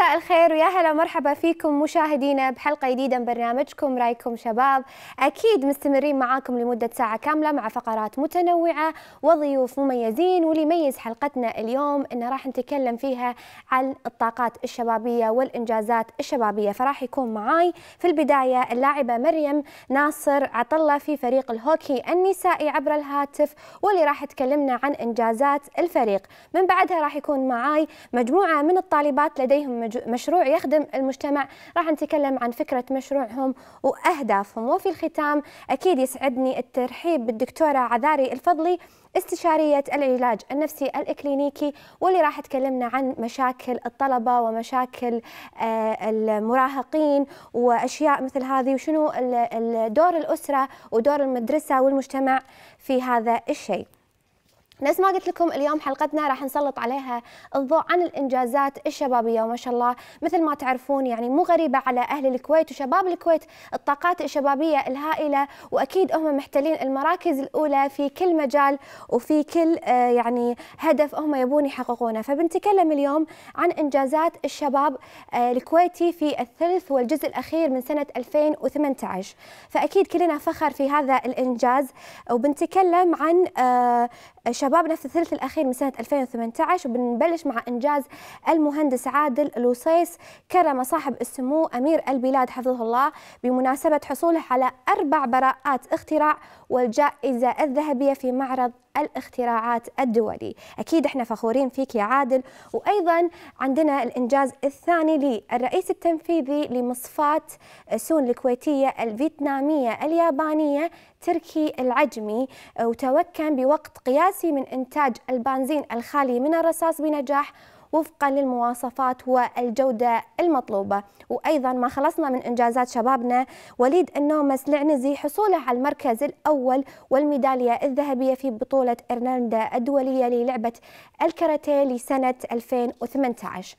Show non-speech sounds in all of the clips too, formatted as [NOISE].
مساء الخير ويا هلا مرحبا فيكم مشاهدينا بحلقه جديده من برنامجكم رايكم شباب اكيد مستمرين معاكم لمده ساعه كامله مع فقرات متنوعه وضيوف مميزين واللي يميز حلقتنا اليوم انه راح نتكلم فيها عن الطاقات الشبابيه والانجازات الشبابيه فراح يكون معاي في البدايه اللاعبه مريم ناصر عطله في فريق الهوكي النسائي عبر الهاتف واللي راح تكلمنا عن انجازات الفريق من بعدها راح يكون معاي مجموعه من الطالبات لديهم مشروع يخدم المجتمع راح نتكلم عن فكرة مشروعهم وأهدافهم وفي الختام أكيد يسعدني الترحيب بالدكتورة عذاري الفضلي استشارية العلاج النفسي الإكلينيكي واللي راح تكلمنا عن مشاكل الطلبة ومشاكل آه، المراهقين وأشياء مثل هذه وشنو دور الأسرة ودور المدرسة والمجتمع في هذا الشيء نفس ما قلت لكم اليوم حلقتنا راح نسلط عليها الضوء عن الانجازات الشبابيه وما شاء الله مثل ما تعرفون يعني مو غريبه على اهل الكويت وشباب الكويت الطاقات الشبابيه الهائله واكيد هم محتلين المراكز الاولى في كل مجال وفي كل آه، يعني هدف هم يبون يحققونه فبنتكلم اليوم عن انجازات الشباب آه، الكويتي في الثلث والجزء الاخير من سنه 2018 فاكيد كلنا فخر في هذا الانجاز وبنتكلم عن شباب آه، شبابنا في الثلث الأخير من سنة 2018 وبنبلش مع إنجاز المهندس عادل لوسيس كرم صاحب السمو أمير البلاد حفظه الله بمناسبة حصوله على أربع براءات اختراع والجائزة الذهبية في معرض الاختراعات الدولي أكيد إحنا فخورين فيك يا عادل وأيضا عندنا الإنجاز الثاني للرئيس التنفيذي لمصفات سون الكويتية الفيتنامية اليابانية تركي العجمي آه، وتمكن بوقت قياسي من إنتاج البنزين الخالي من الرصاص بنجاح وفقا للمواصفات والجودة المطلوبة وأيضا ما خلصنا من إنجازات شبابنا وليد النومس العنزي حصوله على المركز الأول والميدالية الذهبية في بطولة إيرلندا الدولية للعبة الكاراتيه لسنة 2018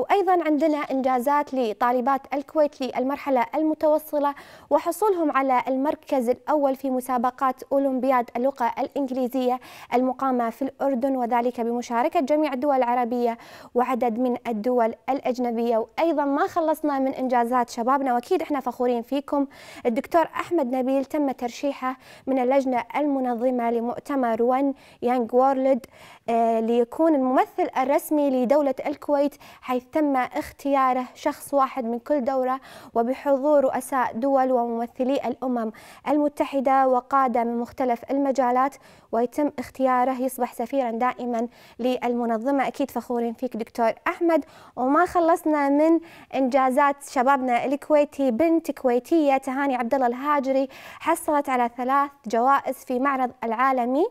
وأيضا عندنا إنجازات لطالبات الكويت للمرحلة المتوصلة وحصولهم على المركز الأول في مسابقات أولمبياد اللغة الإنجليزية المقامة في الأردن وذلك بمشاركة جميع الدول العربية وعدد من الدول الأجنبية وأيضا ما خلصنا من إنجازات شبابنا وأكيد إحنا فخورين فيكم الدكتور أحمد نبيل تم ترشيحه من اللجنة المنظمة لمؤتمر ون يانج وورلد آه، ليكون الممثل الرسمي لدولة الكويت حيث تم اختياره شخص واحد من كل دورة وبحضور رؤساء دول وممثلي الأمم المتحدة وقادة من مختلف المجالات ويتم اختياره يصبح سفيرا دائما للمنظمة أكيد فخورين فيك دكتور أحمد وما خلصنا من إنجازات شبابنا الكويتي بنت كويتية تهاني عبد الله الهاجري حصلت على ثلاث جوائز في معرض العالمي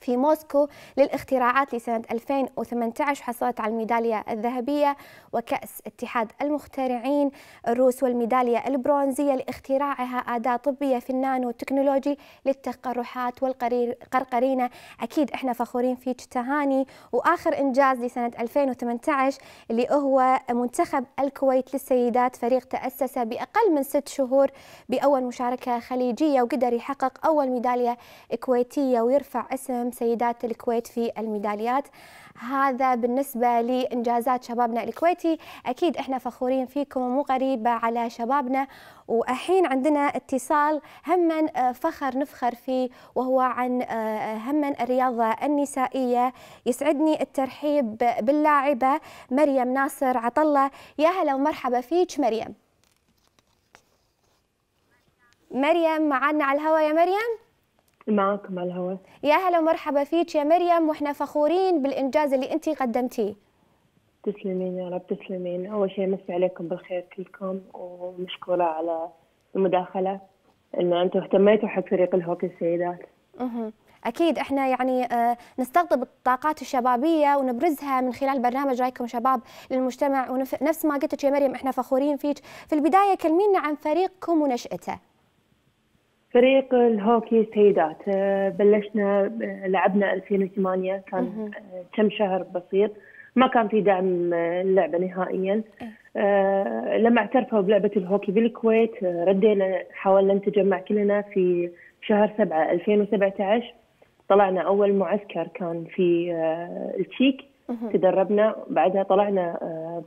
في موسكو للاختراعات لسنة 2018 حصلت على الميدالية الذهبية وكأس اتحاد المخترعين الروس والميدالية البرونزية لاختراعها أداة طبية في النانو تكنولوجي للتقرحات والقرقرينة أكيد إحنا فخورين في تهاني وآخر إنجاز لسنة 2018 اللي هو منتخب الكويت للسيدات فريق تأسس بأقل من ست شهور بأول مشاركة خليجية وقدر يحقق أول ميدالية كويتية ويرفع اسم سيدات الكويت في الميداليات هذا بالنسبة لإنجازات شبابنا الكويتي أكيد إحنا فخورين فيكم ومو غريبة على شبابنا وأحين عندنا اتصال همن آه، فخر نفخر فيه وهو عن آه، آه، همن الرياضة النسائية يسعدني الترحيب باللاعبة مريم ناصر عطلة يا هلا ومرحبا فيك مريم مريم معنا على الهواء يا مريم معكم على الهواء يا هلا ومرحبا فيك يا مريم واحنا فخورين بالانجاز اللي انت قدمتيه تسلمين يا رب تسلمين اول شيء مسي عليكم بالخير كلكم ومشكوره على المداخله ان انتم اهتميتوا حق فريق الهوكي السيدات اها اكيد احنا يعني آه، نستقطب الطاقات الشبابيه ونبرزها من خلال برنامج رايكم شباب للمجتمع ونفس ما قلت يا مريم احنا فخورين فيك في البدايه كلمينا عن فريقكم ونشاته فريق الهوكي السيدات آه، بلشنا آه، لعبنا 2008 كان آه، كم شهر بسيط ما كان في دعم اللعبه نهائيا إيه. لما اعترفوا بلعبه الهوكي بالكويت ردينا حاولنا نتجمع كلنا في شهر 7 2017 طلعنا اول معسكر كان في التشيك تدربنا بعدها طلعنا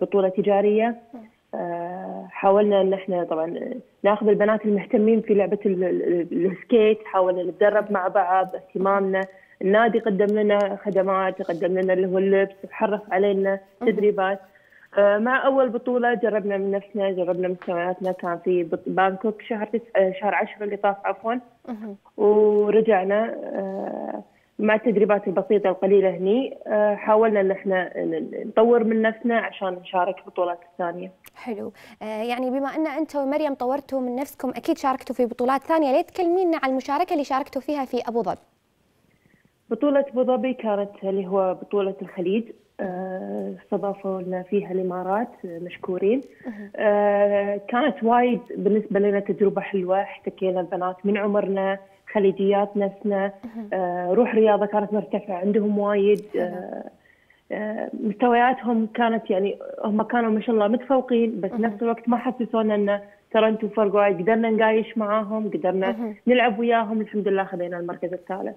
بطوله تجاريه آه، حاولنا ان احنا طبعا ناخذ البنات المهتمين في لعبه السكيت حاولنا نتدرب مع بعض اهتمامنا النادي قدم لنا خدمات قدم لنا اللي هو اللبس حرف علينا تدريبات آه، مع اول بطوله جربنا من نفسنا جربنا مستوياتنا كان في بانكوك شهر آه، شهر 10 اللي طاف عفوا ورجعنا مع التدريبات البسيطه القليله هني آه، حاولنا ان احنا نطور من نفسنا عشان نشارك في البطولات الثانيه. حلو، آه، يعني بما ان انت ومريم طورتوا من نفسكم اكيد شاركتوا في بطولات ثانيه، ليه تكلمينا عن المشاركه اللي شاركتوا فيها في ابو ظبي؟ بطولة أبو ظبي كانت اللي هو بطولة الخليج آه، استضافوا لنا فيها الإمارات مشكورين كانت وايد بالنسبة لنا تجربة حلوة احتكينا البنات من عمرنا خليجيات نفسنا آه، روح رياضه كانت مرتفعه عندهم وايد آه، آه، مستوياتهم كانت يعني هم كانوا ما شاء الله متفوقين بس نفس الوقت ما حسسونا انه ترى انتم فرق وايد قدرنا نقايش معاهم قدرنا نلعب وياهم الحمد لله خذينا المركز الثالث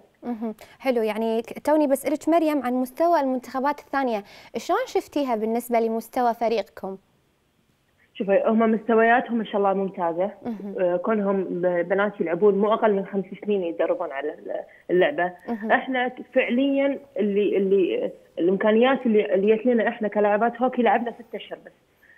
حلو يعني توني بسألك مريم عن مستوى المنتخبات الثانية شلون شفتيها بالنسبة لمستوى فريقكم شوفي هم مستوياتهم ما شاء الله ممتازه آه كونهم بنات يلعبون مو اقل من خمس سنين يتدربون على اللعبه احنا فعليا اللي اللي الامكانيات اللي جت لنا احنا كلاعبات هوكي لعبنا ست اشهر بس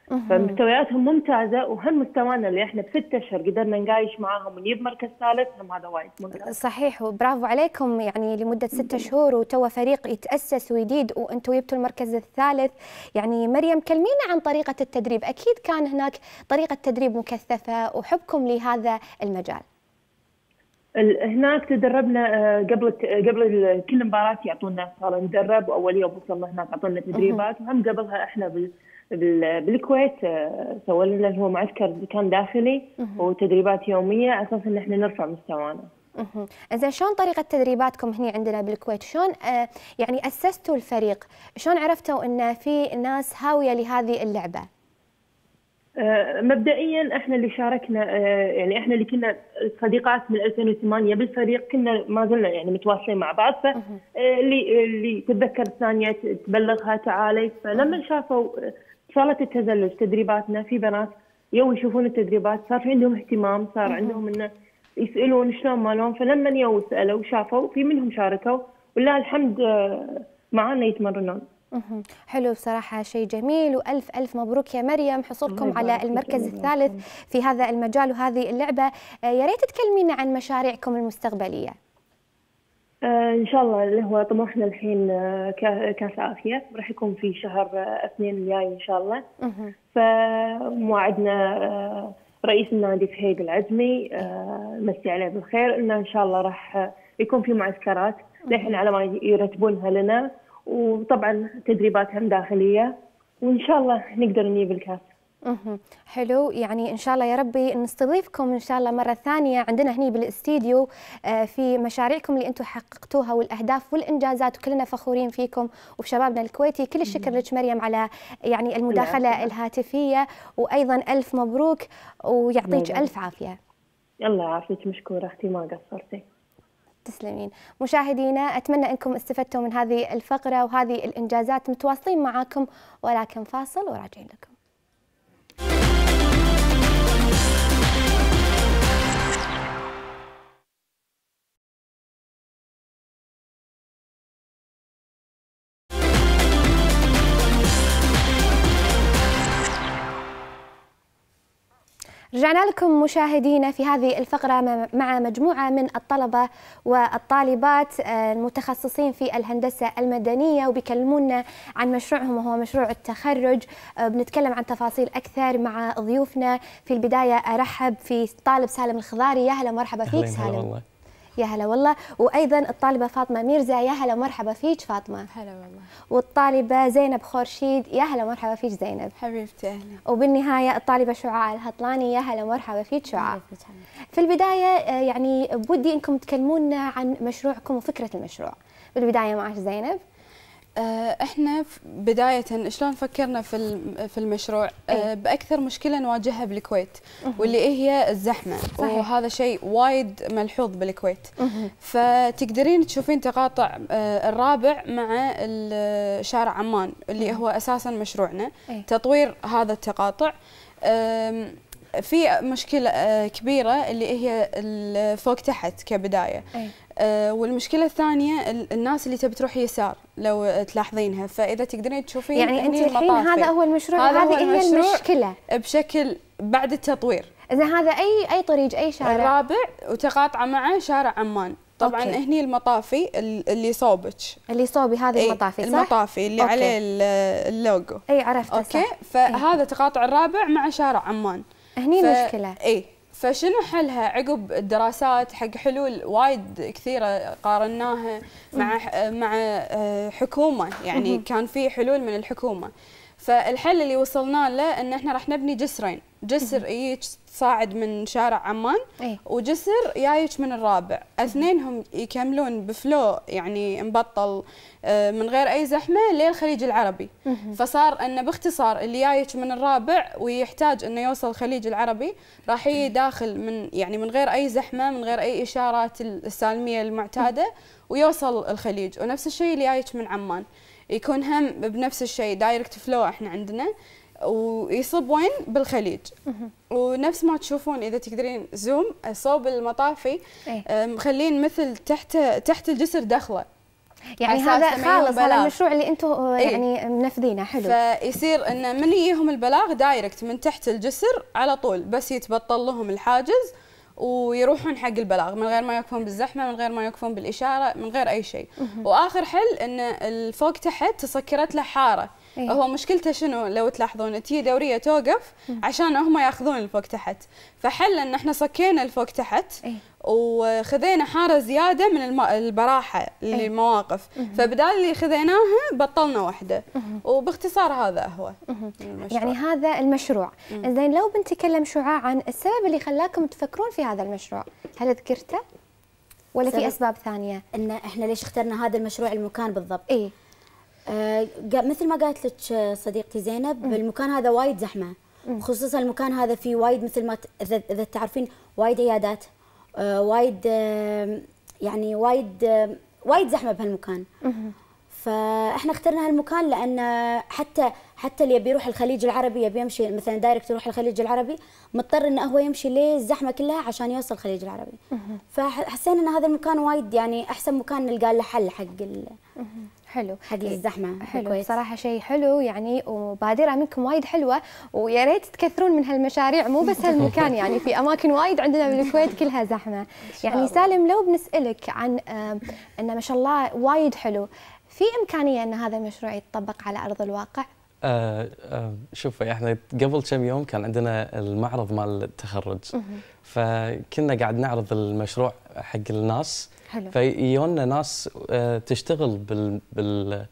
فمستوياتهم ممتازه وهم مستوانا اللي احنا بست اشهر قدرنا نقايش معاهم ونجيب مركز ثالث هم هذا وايد ممتاز صحيح وبرافو عليكم يعني لمده ست شهور وتوا فريق يتاسس ويديد وانتم جبتوا المركز الثالث يعني مريم كلمينا عن طريقه التدريب اكيد كان هناك طريقه تدريب مكثفه وحبكم لهذا المجال هناك تدربنا آه، قبل آه، قبل كل مباراه يعطونا صار ندرب واول يوم وصلنا هناك اعطونا تدريبات وهم قبلها احنا بال بالكويت آه، سووا لنا هو معسكر كان داخلي وتدريبات يوميه على اساس ان احنا نرفع مستوانا. اها شلون طريقه تدريباتكم هنا عندنا بالكويت؟ شلون آه، يعني اسستوا الفريق؟ شلون عرفتوا ان في ناس هاويه لهذه اللعبه؟ آه، مبدئيا احنا اللي شاركنا يعني احنا اللي كنا صديقات من 2008 بالفريق كنا ما زلنا يعني متواصلين مع بعض فاللي اللي تتذكر ثانيه تبلغها تعالي فلما شافوا صالة التزلج تدريباتنا في بنات يوم يشوفون التدريبات صار في عندهم اهتمام صار عندهم انه يسالون شلون مالهم فلما يو سالوا شافوا في منهم شاركوا ولله الحمد آه، معانا يتمرنون. حلو بصراحة شيء جميل وألف ألف مبروك يا مريم حصولكم على المركز الثالث في هذا المجال وهذه اللعبة آه، يا ريت تكلمينا عن مشاريعكم المستقبلية. آه، ان شاء الله اللي هو طموحنا الحين آه، كاس اسيا راح يكون في شهر آه، اثنين الجاي ان شاء الله فموعدنا رئيس النادي فهيد العزمي مسي عليه بالخير انه ان شاء الله راح يكون في معسكرات للحين على ما يرتبونها لنا وطبعا تدريباتهم داخليه وان شاء الله نقدر نجيب الكاس حلو يعني ان شاء الله يا ربي نستضيفكم ان شاء الله مره ثانيه عندنا هني بالاستديو آه، في مشاريعكم اللي انتم حققتوها والاهداف والانجازات وكلنا فخورين فيكم وشبابنا الكويتي كل الشكر لك مريم على يعني المداخله الهاتفيه وايضا الف مبروك ويعطيك نعم. الف عافيه الله يعافيك مشكوره اختي ما قصرتي تسلمين مشاهدينا أتمنى أنكم استفدتوا من هذه الفقرة وهذه الإنجازات متواصلين معاكم ولكن فاصل وراجعين لكم رجعنا لكم مشاهدينا في هذه الفقرة مع مجموعة من الطلبة والطالبات آه، المتخصصين في الهندسة المدنية وبيكلمونا عن مشروعهم وهو مشروع التخرج آه، بنتكلم عن تفاصيل أكثر مع ضيوفنا في البداية أرحب في طالب سالم الخضاري يا هلا مرحبا فيك سالم والله. يا هلا والله وايضا الطالبه فاطمه ميرزا يا هلا مرحبا فيك فاطمه هلا والله والطالبه زينب خورشيد يا هلا مرحبا فيك زينب حبيبتي اهلا وبالنهايه الطالبه شعاع الهطلاني يا هلا مرحبا فيك شعاع في البدايه آه، يعني بودي انكم تكلمونا عن مشروعكم وفكره المشروع بالبدايه معك زينب آه، احنا بدايه شلون فكرنا في في المشروع آه، باكثر مشكله نواجهها بالكويت واللي هي الزحمه صحيح. وهذا شيء وايد ملحوظ بالكويت فتقدرين تشوفين تقاطع آه، الرابع مع شارع عمان اللي هو اساسا مشروعنا تطوير هذا التقاطع في مشكله كبيره اللي هي فوق تحت كبدايه أي. آه، والمشكله الثانيه الناس اللي تبي تروح يسار لو تلاحظينها فاذا تقدرين تشوفين يعني انت الحين هذا هو المشروع هذه هي المشكله بشكل بعد التطوير اذا هذا اي اي طريق اي شارع الرابع وتقاطع مع شارع عمان طبعا أوكي. هني المطافي اللي صوبك اللي صوبي هذه ايه المطافي صح؟ المطافي اللي أوكي. عليه اللوجو اي عرفت اوكي صح. فهذا ايه. تقاطع الرابع مع شارع عمان هني ف... المشكله اي فشنو حلها عقب الدراسات حق حلول وايد كثيره قارناها مع مع آه، حكومه يعني كان في حلول من الحكومه فالحل اللي وصلنا له ان احنا راح نبني جسرين جسر يجيك صاعد من شارع عمان ايه؟ وجسر جايك من الرابع اثنينهم يكملون بفلو يعني مبطل آه، من غير اي زحمه للخليج العربي فصار انه باختصار اللي جايك من الرابع ويحتاج انه يوصل الخليج العربي راح يجي داخل من يعني من غير اي زحمه من غير اي اشارات السالميه المعتاده ويوصل الخليج ونفس الشيء اللي جايك من عمان يكون هم بنفس الشيء دايركت فلو احنا عندنا ويصب وين بالخليج ونفس ما تشوفون اذا تقدرين زوم صوب المطافي إيه. آه، مخلين مثل تحت تحت الجسر دخله يعني هذا خالص هذا المشروع اللي انتم إيه. يعني ايه؟ منفذينه حلو فيصير انه من يجيهم البلاغ دايركت من تحت الجسر على طول بس يتبطل لهم الحاجز ويروحون حق البلاغ من غير ما يكفون بالزحمه من غير ما يكفون بالاشاره من غير اي شيء واخر حل ان الفوق تحت تسكرت له حاره إيه؟ هو مشكلته شنو لو تلاحظون تي دوريه توقف عشان هم ياخذون الفوق تحت فحل ان احنا صكينا الفوق تحت إيه؟ وخذينا حاره زياده من الم... البراحه إيه. للمواقف إيه؟ فبدال اللي خذيناها بطلنا واحده وباختصار هذا هو يعني المشروع. يعني هذا المشروع زين لو بنتكلم شعاع عن السبب اللي خلاكم تفكرون في هذا المشروع هل ذكرته ولا في اسباب ثانيه ان احنا ليش اخترنا هذا المشروع المكان بالضبط اي آه، مثل ما قالت لك آه، صديقتي زينب المكان هذا وايد زحمه خصوصا المكان هذا فيه وايد مثل ما اذا تعرفين وايد عيادات آه، وايد يعني وايد وايد زحمه بهالمكان فاحنا اخترنا هالمكان لان حتى حتى اللي يبي يروح الخليج العربي يبي يمشي مثلا دايركت يروح الخليج العربي مضطر انه هو يمشي ليه الزحمه كلها عشان يوصل الخليج العربي فحسينا ان هذا المكان وايد يعني احسن مكان نلقى له حل حق حلو حديث إيه، الزحمه حلو بصراحه شيء حلو يعني وبادره منكم وايد حلوه ويا ريت تكثرون من هالمشاريع مو بس هالمكان يعني في اماكن وايد عندنا بالكويت كلها زحمه [LAUGHS] يعني سالم لو بنسالك عن آه، انه ما شاء الله وايد حلو في امكانيه ان هذا المشروع يتطبق على ارض الواقع آه آه شوفي احنا قبل كم يوم كان عندنا المعرض مال التخرج فكنا قاعد نعرض المشروع حق الناس حلو فيجونا ناس آه، تشتغل بال بال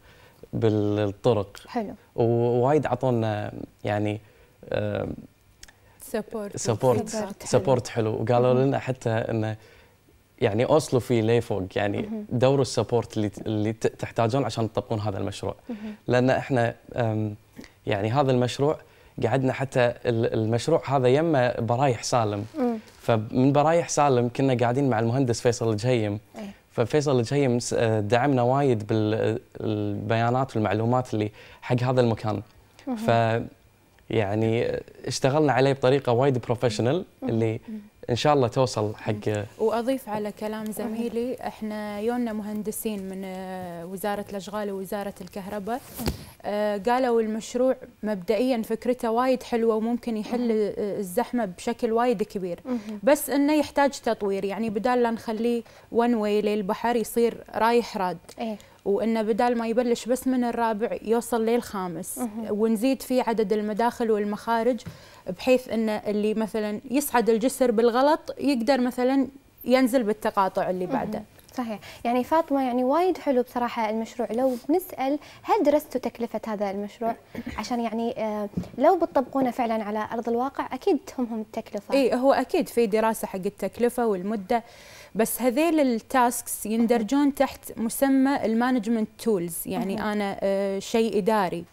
بالطرق حلو ووايد عطونا يعني سبورت سبورت سبورت حلو وقالوا لنا حتى انه يعني اوصلوا فيه لي فوق يعني دوروا السبورت اللي اللي تحتاجون عشان تطبقون هذا المشروع لان احنا يعني هذا المشروع قعدنا حتى المشروع هذا يمه برايح سالم فمن برايح سالم كنا قاعدين مع المهندس فيصل الجهيم إيه. ففيصل الجهيم آه، دعمنا وايد بالبيانات والمعلومات اللي حق هذا المكان ف يعني اشتغلنا عليه بطريقه وايد بروفيشنال اللي ان شاء الله توصل حق واضيف على كلام زميلي احنا يونا مهندسين من آه، وزاره الاشغال ووزاره الكهرباء آه، قالوا المشروع مبدئيا فكرته وايد حلوه وممكن يحل آه، الزحمه بشكل وايد كبير بس انه يحتاج تطوير يعني بدال لا نخليه ون واي للبحر يصير رايح راد إيه. وانه بدال ما يبلش بس من الرابع يوصل للخامس ونزيد فيه عدد المداخل والمخارج بحيث انه اللي مثلا يصعد الجسر بالغلط يقدر مثلا ينزل بالتقاطع اللي بعده صحيح يعني فاطمه يعني وايد حلو بصراحه المشروع لو بنسال هل درستوا تكلفه هذا المشروع [COUGHS] عشان يعني آه، لو بتطبقونه فعلا على ارض الواقع اكيد تهمهم التكلفه اي هو اكيد في دراسه حق التكلفه والمده بس هذيل التاسكس يندرجون تحت مسمى المانجمنت تولز يعني انا آه، شيء اداري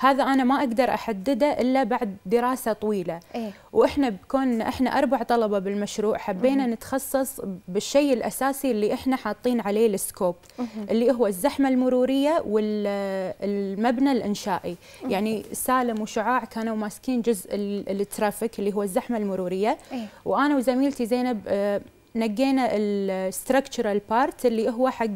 هذا انا ما اقدر احدده الا بعد دراسه طويله إيه؟ واحنا بكون احنا اربع طلبه بالمشروع حبينا مم. نتخصص بالشيء الاساسي اللي احنا حاطين عليه السكوب مم. اللي هو الزحمه المروريه والمبنى الانشائي مم. يعني سالم وشعاع كانوا ماسكين جزء الترافيك اللي هو الزحمه المروريه إيه؟ وانا وزميلتي زينب آه، نقينا الستركتشرال بارت اللي هو حق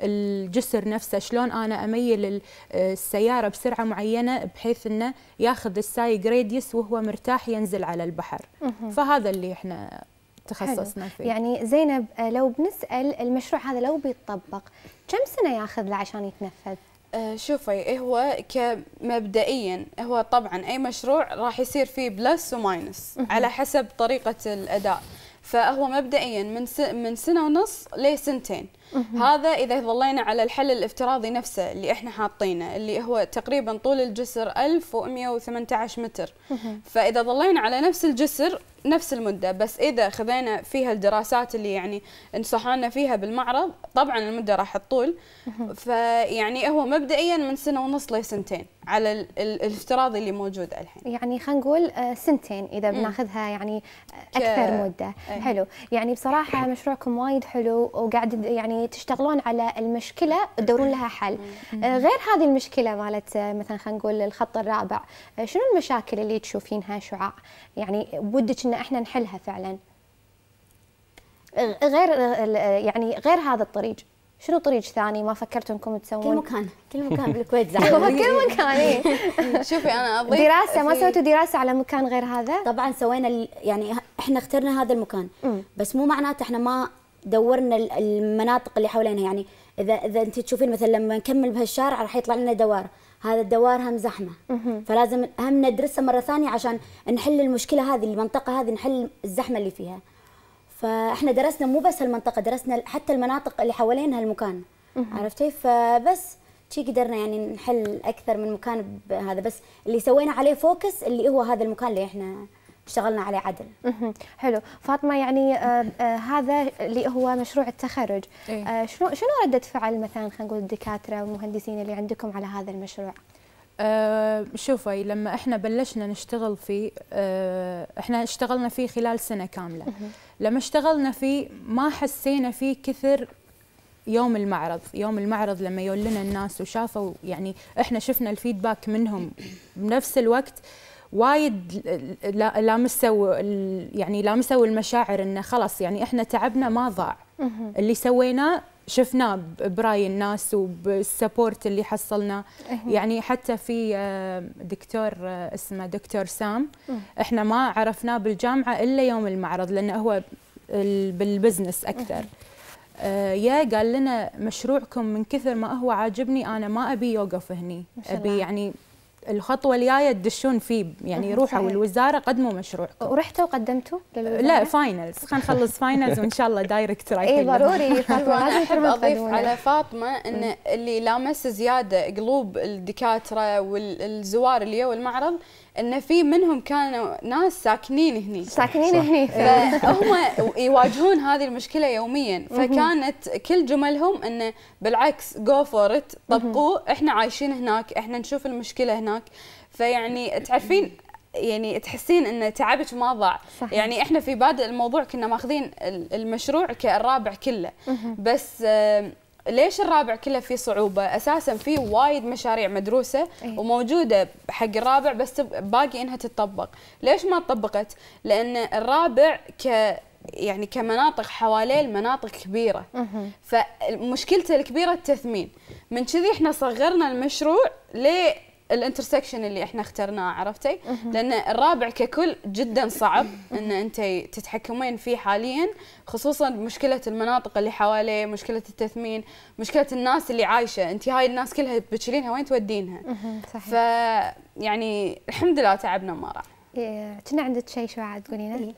الجسر نفسه شلون انا اميل السياره بسرعه معينه بحيث انه ياخذ السايق راديوس وهو مرتاح ينزل على البحر فهذا اللي احنا تخصصنا فيه يعني زينب آه، لو بنسال المشروع هذا لو بيتطبق كم سنه ياخذ له عشان يتنفذ آه، شوفي هو كمبدئيا هو طبعا اي مشروع راح يصير فيه بلس وماينس على حسب طريقه الاداء فهو مبدئيا من من سنه ونص لسنتين هذا اذا ظلينا على الحل الافتراضي نفسه اللي احنا حاطينه اللي هو تقريبا طول الجسر 1118 متر فاذا ظلينا على نفس الجسر نفس المدة بس إذا خذينا فيها الدراسات اللي يعني انصحونا فيها بالمعرض طبعا المدة راح تطول فيعني هو مبدئيا من سنة ونص لسنتين على الافتراضي اللي موجود الحين يعني خلينا نقول آه، سنتين إذا بناخذها يعني أكثر مدة إيه. حلو يعني بصراحة مشروعكم وايد حلو وقاعد يعني يعني تشتغلون على المشكله تدورون لها حل آه، غير هذه المشكله مالت آه، مثلا خلينا نقول الخط الرابع آه، شنو المشاكل اللي تشوفينها شعاع يعني ودك ان احنا نحلها فعلا غير يعني غير هذا الطريق شنو طريق ثاني ما فكرتوا انكم تسوون؟ كل مكان كل مكان بالكويت [LAUGHS] زحمه كل مكان إيه. [LAUGHS] شوفي انا اضيف دراسه ما سويتوا دراسه على مكان غير هذا؟ طبعا سوينا يعني احنا اخترنا هذا المكان بس مو معناته احنا ما دورنا المناطق اللي حوالينا يعني اذا اذا انت تشوفين مثلا لما نكمل بهالشارع راح يطلع لنا دوار هذا الدوار هم زحمه فلازم هم ندرسه مره ثانيه عشان نحل المشكله هذه المنطقه هذه نحل الزحمه اللي فيها فاحنا درسنا مو بس المنطقه درسنا حتى المناطق اللي حوالين هالمكان عرفتي فبس شي قدرنا يعني نحل اكثر من مكان بهذا بس اللي سوينا عليه فوكس اللي هو هذا المكان اللي احنا اشتغلنا عليه عدل. حلو، فاطمه يعني آه آه هذا اللي هو مشروع التخرج، إيه. آه شنو شنو رده فعل مثلا خلينا نقول الدكاتره والمهندسين اللي عندكم على هذا المشروع؟ أه شوفي لما احنا بلشنا نشتغل فيه أه احنا اشتغلنا فيه خلال سنه كامله لما اشتغلنا فيه ما حسينا فيه كثر يوم المعرض يوم المعرض لما يولنا الناس وشافوا يعني احنا شفنا الفيدباك منهم بنفس الوقت وايد لامسوا يعني لامسوا المشاعر انه خلاص يعني احنا تعبنا ما ضاع اللي سويناه شفناه براي الناس وبالسبورت اللي حصلناه يعني حتى في آه، دكتور آه، اسمه دكتور سام احنا ما عرفناه بالجامعه الا يوم المعرض لانه هو بالبزنس اكثر آه، يا قال لنا مشروعكم من كثر ما هو عاجبني انا ما ابي يوقف هني ابي يعني الخطوه الجايه تدشون فيه يعني روحوا الوزاره قدموا مشروعكم ورحتوا وقدمتوا لا فاينلز خلينا نخلص فاينلز وان شاء الله دايركت رايحين اي ضروري لازم [LAUGHS] اضيف على فاطمه ان اللي لامس زياده قلوب الدكاتره والزوار اللي هو المعرض ان في منهم كانوا ناس ساكنين هني ساكنين هني فهم يواجهون هذه المشكله يوميا فكانت كل جملهم انه بالعكس جو فور طبقوه احنا عايشين هناك احنا نشوف المشكله هناك فيعني تعرفين يعني تحسين ان تعبك ما ضاع يعني احنا في بادئ الموضوع كنا ماخذين المشروع كالرابع كله بس ليش الرابع كله فيه صعوبه اساسا في وايد مشاريع مدروسه أيه. وموجوده حق الرابع بس باقي انها تتطبق ليش ما طبقت لان الرابع ك يعني كمناطق حواليه المناطق كبيره فمشكلته الكبيره التثمين من كذي احنا صغرنا المشروع ليه الانترسكشن اللي احنا اخترناه عرفتي؟ لان الرابع ككل جدا صعب ان انت تتحكمين فيه حاليا خصوصا مشكله المناطق اللي حواليه، مشكله التثمين، مشكله الناس اللي عايشه، انت هاي الناس كلها بتشيلينها وين تودينها؟ صحيح. فيعني الحمد لله تعبنا ما راح. إيه، كنا عندك شيء شو عاد تقولينه؟ إيه.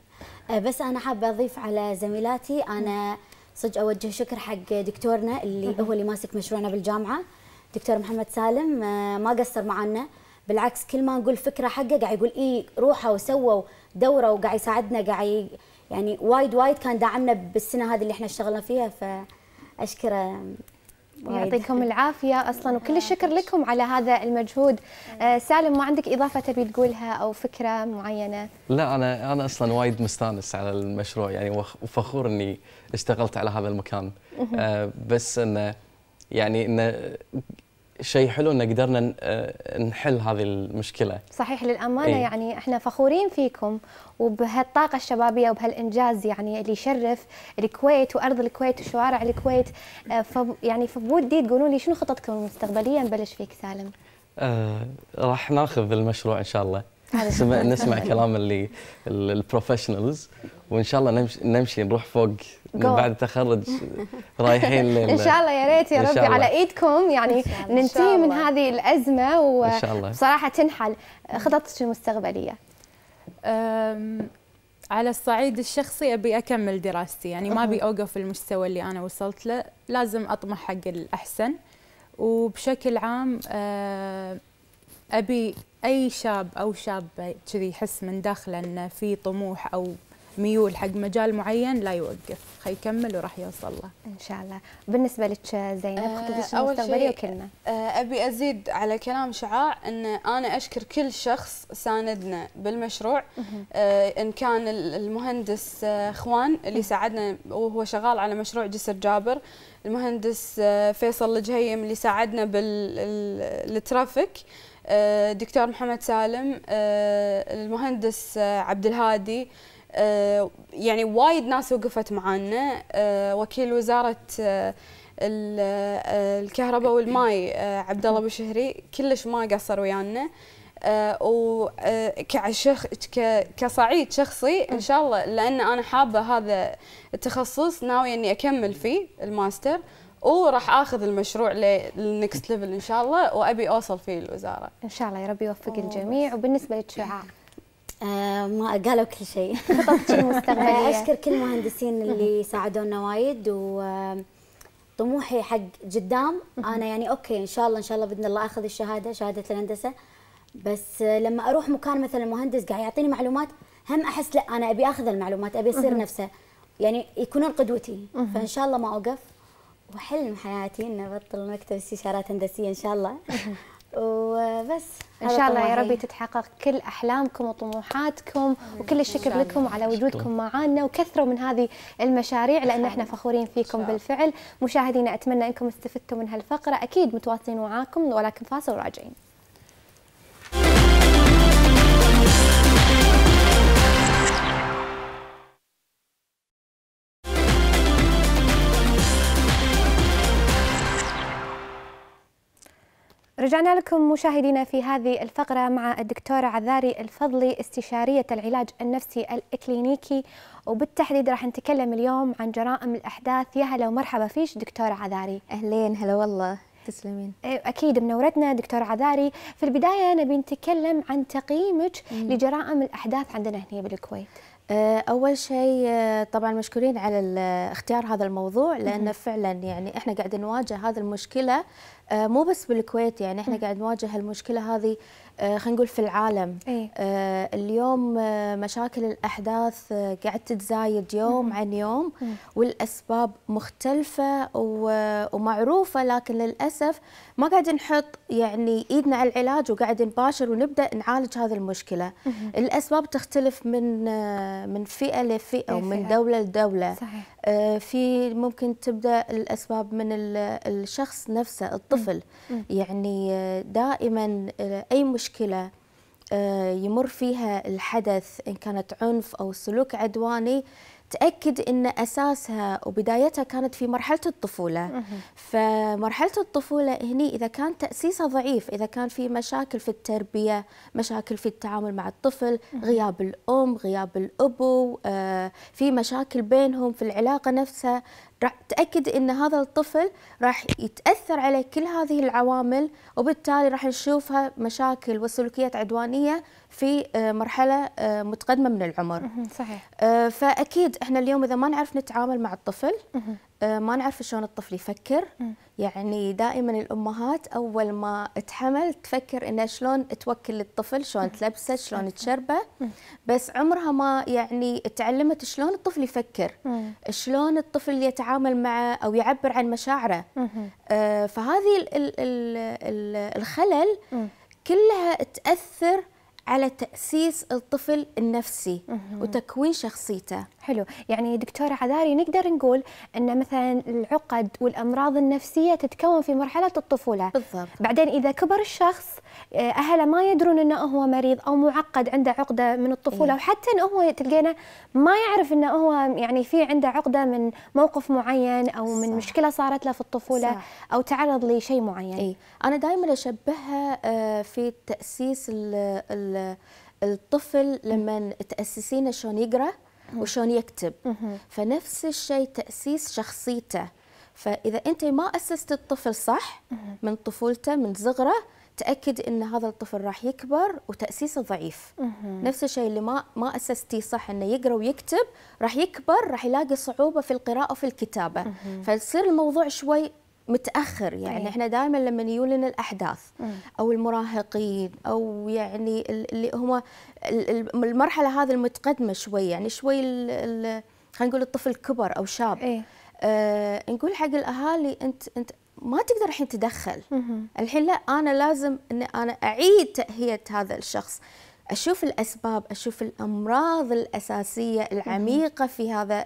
آه، بس انا حابه اضيف على زميلاتي انا صدق اوجه شكر حق دكتورنا اللي هو اللي ماسك مشروعنا بالجامعه دكتور محمد سالم آه، ما قصر معنا بالعكس كل ما نقول فكره حقه قاعد يقول اي روحوا وسووا دوره وقاعد يساعدنا قاعد يعني وايد وايد كان داعمنا بالسنه هذه اللي احنا اشتغلنا فيها فاشكره يعطيكم [LAUGHS] العافية أصلا وكل الشكر لكم على هذا المجهود آه، سالم ما عندك إضافة تبي تقولها أو فكرة معينة لا أنا أنا أصلا وايد مستانس على المشروع يعني وفخور إني اشتغلت على هذا المكان آه، بس إنه يعني ان شيء حلو ان قدرنا آه، نحل هذه المشكله. صحيح للامانه إيه؟ يعني احنا فخورين فيكم وبهالطاقه الشبابيه وبهالانجاز يعني اللي يشرف الكويت وارض الكويت وشوارع الكويت آه، فب يعني فبودي تقولون لي شنو خططكم المستقبليه نبلش فيك سالم؟ آه راح ناخذ المشروع ان شاء الله. نسمع كلام اللي البروفيشنالز وان شاء الله نمشي, نمشي نروح فوق من بعد التخرج رايحين [LAUGHS] ان شاء الله يا ريت يا ربي على ايدكم يعني ننتهي من هذه الازمه وصراحه تنحل خططك المستقبليه على الصعيد الشخصي ابي اكمل دراستي يعني ما ابي اوقف المستوى اللي انا وصلت له لازم اطمح حق الاحسن وبشكل عام ابي اي شاب او شابه كذي يحس من داخله انه في طموح او ميول حق مجال معين لا يوقف خي يكمل وراح يوصل له ان شاء الله بالنسبه لك زينب خططك المستقبليه آه، وكلمه آه، ابي ازيد على كلام شعاع ان انا اشكر كل شخص ساندنا بالمشروع آه ان كان المهندس آه، اخوان اللي ساعدنا وهو شغال على مشروع جسر جابر المهندس فيصل الجهيم اللي ساعدنا بالترافيك بال آه، دكتور محمد سالم آه، المهندس آه، عبد الهادي يعني وايد ناس وقفت معانا وكيل وزاره الكهرباء والماي عبد الله بشهري كلش ما قصر ويانا وكشخ كصعيد شخصي ان شاء الله لان انا حابه هذا التخصص ناويه اني اكمل فيه الماستر وراح اخذ المشروع للنكست ليفل ان شاء الله وابي اوصل فيه الوزاره ان شاء الله يا رب يوفق آه، الجميع وبالنسبه للشعاع آه ما قالوا كل شيء المستقبليه [LAUGHS] اشكر كل المهندسين اللي ساعدونا وايد و آه، طموحي حق قدام انا يعني اوكي ان شاء الله ان شاء الله باذن الله اخذ الشهاده شهاده الهندسه بس آه، لما اروح مكان مثلا مهندس قاعد يعطيني معلومات هم احس لا انا ابي اخذ المعلومات ابي اصير نفسه يعني يكونون قدوتي فان شاء الله ما اوقف وحلم حياتي اني ابطل مكتب استشارات هندسيه ان شاء الله [LAUGHS] وبس ان شاء الله يا ربي تتحقق كل احلامكم وطموحاتكم وكل الشكر لكم على وجودكم معنا وكثروا من هذه المشاريع لان احنا فخورين فيكم بالفعل مشاهدينا اتمنى انكم استفدتم من هالفقره اكيد متواصلين معاكم ولكن فاصل وراجعين رجعنا لكم مشاهدينا في هذه الفقرة مع الدكتورة عذاري الفضلي استشارية العلاج النفسي الإكلينيكي وبالتحديد راح نتكلم اليوم عن جرائم الأحداث يا هلا ومرحبا فيش دكتورة عذاري أهلين هلا والله تسلمين إيه، اكيد منورتنا دكتور عذاري في البدايه نبي نتكلم عن تقييمك لجرائم الاحداث عندنا هنا بالكويت آه، أول شيء آه، طبعا مشكورين على اختيار هذا الموضوع لأن فعلا يعني إحنا قاعد نواجه هذه المشكلة آه، مو بس بالكويت يعني إحنا قاعد نواجه المشكلة هذه آه، خلينا نقول في العالم إيه؟ اليوم آه، مشاكل الاحداث قاعد تتزايد يوم مم. عن يوم مم. والاسباب مختلفه ومعروفه لكن للاسف ما قاعد نحط يعني ايدنا على العلاج وقاعد نباشر ونبدا نعالج هذه المشكله مم. الاسباب تختلف من من فئه لفئه ومن دوله لدوله صحيح. آه، في ممكن تبدا الاسباب من الشخص نفسه الطفل يعني آه، دائما آه، اي مشكله يمر فيها الحدث ان كانت عنف او سلوك عدواني تأكد أن أساسها وبدايتها كانت في مرحلة الطفولة فمرحلة الطفولة هني إذا كان تأسيسها ضعيف إذا كان في مشاكل في التربية مشاكل في التعامل مع الطفل غياب الأم غياب الأبو آه، في مشاكل بينهم في العلاقة نفسها راح تأكد أن هذا الطفل راح يتأثر عليه كل هذه العوامل وبالتالي راح نشوفها مشاكل وسلوكيات عدوانية في آه، مرحلة آه، متقدمة من العمر صحيح آه، فأكيد إحنا اليوم إذا ما نعرف نتعامل مع الطفل آه، ما نعرف شلون الطفل يفكر يعني دائما الامهات اول ما تحمل تفكر انه شلون توكل الطفل شلون تلبسه شلون تشربه بس عمرها ما يعني تعلمت شلون الطفل يفكر شلون الطفل يتعامل مع او يعبر عن مشاعره آه، فهذه الخلل كلها تاثر على تأسيس الطفل النفسي وتكوين شخصيته حلو يعني دكتورة عذاري نقدر نقول أن مثلا العقد والأمراض النفسية تتكون في مرحلة الطفولة بالضبط بعدين إذا كبر الشخص اهله ما يدرون انه هو مريض او معقد عنده عقده من الطفوله إيه. وحتى انه هو تلقينا ما يعرف انه هو يعني في عنده عقده من موقف معين او من صح. مشكله صارت له في الطفوله صح. او تعرض لشيء معين إيه؟ انا دائما اشبهها آه، في تاسيس الطفل لما تاسسينه شلون يقرا وشلون يكتب فنفس الشيء تاسيس شخصيته فاذا انت ما اسست الطفل صح من طفولته من صغره تاكد ان هذا الطفل راح يكبر وتاسيسه ضعيف نفس الشيء اللي ما ما اسستيه صح انه يقرا ويكتب راح يكبر راح يلاقي صعوبه في القراءه وفي الكتابه فيصير الموضوع شوي متاخر يعني طيب. احنا دائما لما يجون لنا الاحداث او المراهقين او يعني اللي هم المرحله هذه المتقدمه شوي يعني شوي خلينا نقول الطفل كبر او شاب أيه. آه نقول حق الاهالي انت انت ما تقدر الحين تدخل الحين لا انا لازم ان انا اعيد تاهيه هذا الشخص اشوف الاسباب اشوف الامراض الاساسيه العميقه في هذا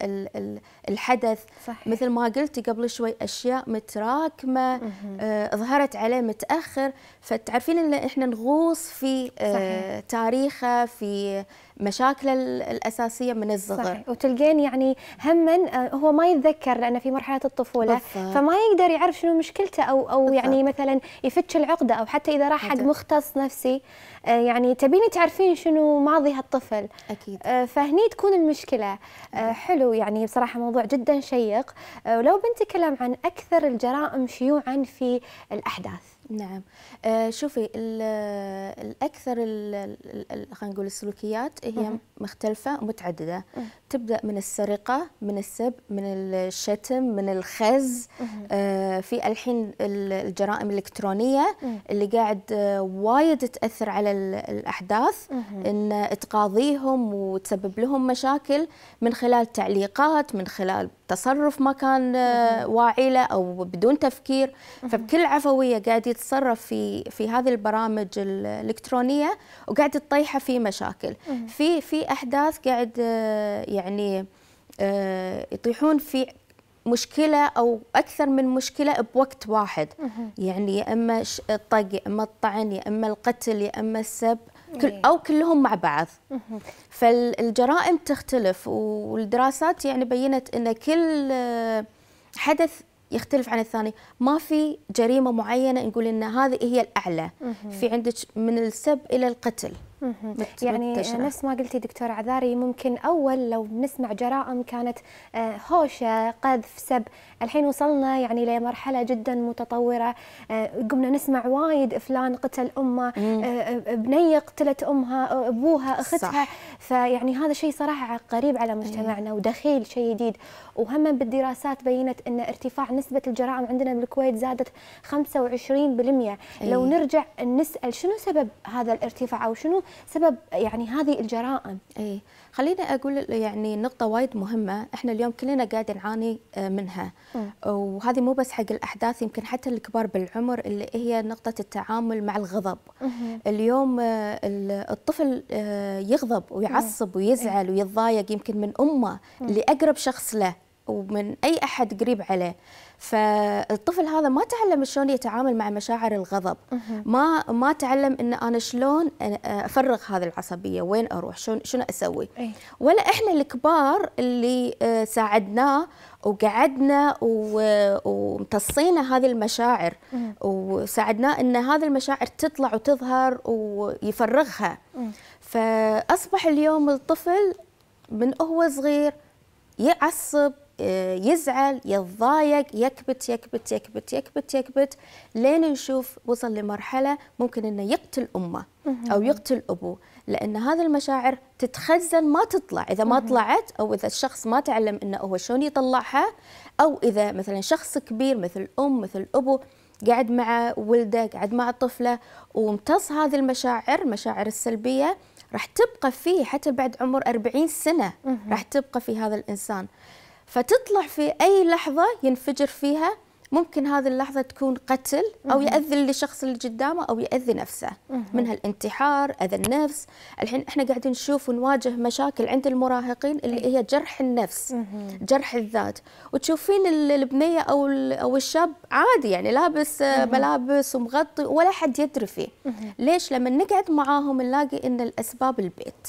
الحدث صحيح. مثل ما قلتي قبل شوي اشياء متراكمه آه، ظهرت عليه متاخر فتعرفين ان احنا نغوص في آه، تاريخه في مشاكله الاساسيه من الصغر صحيح. وتلقين يعني همن آه، هو ما يتذكر لانه في مرحله الطفوله بالضبط. فما يقدر يعرف شنو مشكلته او او يعني بالضبط. يعني مثلا يفتش العقده او حتى اذا راح حق مختص نفسي آه، يعني تبيني تعرفين شنو ماضي هالطفل اكيد آه، فهني تكون المشكله حلو يعني بصراحه موضوع جدا شيق ولو بنتكلم عن اكثر الجرائم شيوعا في الاحداث نعم آه، شوفي الاكثر خلينا نقول السلوكيات هي مختلفة متعددة تبدأ من السرقة من السب من الشتم من الخز آه في الحين الجرائم الإلكترونية اللي قاعد آه، وايد تأثر على الأحداث إن تقاضيهم وتسبب لهم مشاكل من خلال تعليقات من خلال تصرف ما كان آه، واعي له أو بدون تفكير فبكل عفوية قاعد يتصرف في في هذه البرامج الإلكترونية وقاعد تطيحه في مشاكل في في احداث قاعد آه، يعني آه، يطيحون في مشكله او اكثر من مشكله بوقت واحد يعني يا اما الطق يا اما الطعن يا اما القتل يا اما السب كل إيه. او كلهم مع بعض فالجرائم تختلف والدراسات يعني بينت ان كل آه، حدث يختلف عن الثاني ما في جريمه معينه نقول ان هذه هي الاعلى في عندك من السب الى القتل يعني نفس ما قلتي دكتور عذاري ممكن اول لو بنسمع جرائم كانت آه، هوشه قذف سب الحين وصلنا يعني لمرحله جدا متطوره آه، قمنا نسمع وايد فلان قتل امه آه، بنيه قتلت امها ابوها اختها صح. فيعني هذا شيء صراحه قريب على إيه. مجتمعنا ودخيل شيء جديد وهم بالدراسات بينت ان ارتفاع نسبه الجرائم عندنا بالكويت زادت 25% لو إيه. نرجع نسال شنو سبب هذا الارتفاع او شنو سبب يعني هذه الجرائم اي خليني اقول يعني نقطه وايد مهمه احنا اليوم كلنا قاعد نعاني آه، منها وهذه مو بس حق الاحداث يمكن حتى الكبار بالعمر اللي هي نقطه التعامل مع الغضب اليوم آه، الطفل آه، يغضب ويعصب ويزعل ويتضايق يمكن من امه اللي اقرب شخص له ومن اي احد قريب عليه فالطفل هذا ما تعلم شلون يتعامل مع مشاعر الغضب ما ما تعلم ان انا شلون آه، آه، افرغ هذه العصبيه وين اروح شلون شنو اسوي ولا احنا الكبار اللي آه، ساعدناه وقعدنا وامتصينا هذه المشاعر وساعدناه ان هذه المشاعر تطلع وتظهر ويفرغها فاصبح اليوم الطفل من هو صغير يعصب آه، يزعل يتضايق يكبت يكبت يكبت يكبت يكبت لين نشوف وصل لمرحله ممكن انه يقتل امه او يقتل ابوه لان هذه المشاعر تتخزن ما تطلع اذا ما طلعت او اذا الشخص ما تعلم انه هو شلون يطلعها او اذا مثلا شخص كبير مثل ام مثل ابو قاعد مع ولده قاعد مع طفله وامتص هذه المشاعر المشاعر السلبيه راح تبقى فيه حتى بعد عمر 40 سنه راح تبقى في هذا الانسان فتطلع في أي لحظة ينفجر فيها ممكن هذه اللحظه تكون قتل او ياذي الشخص اللي قدامه او ياذي نفسه منها الانتحار اذى النفس الحين احنا قاعدين نشوف ونواجه مشاكل عند المراهقين اللي هي جرح النفس جرح الذات وتشوفين البنيه او او الشاب عادي يعني لابس آه، ملابس ومغطي ولا حد يدري فيه ليش لما نقعد معاهم نلاقي ان الاسباب البيت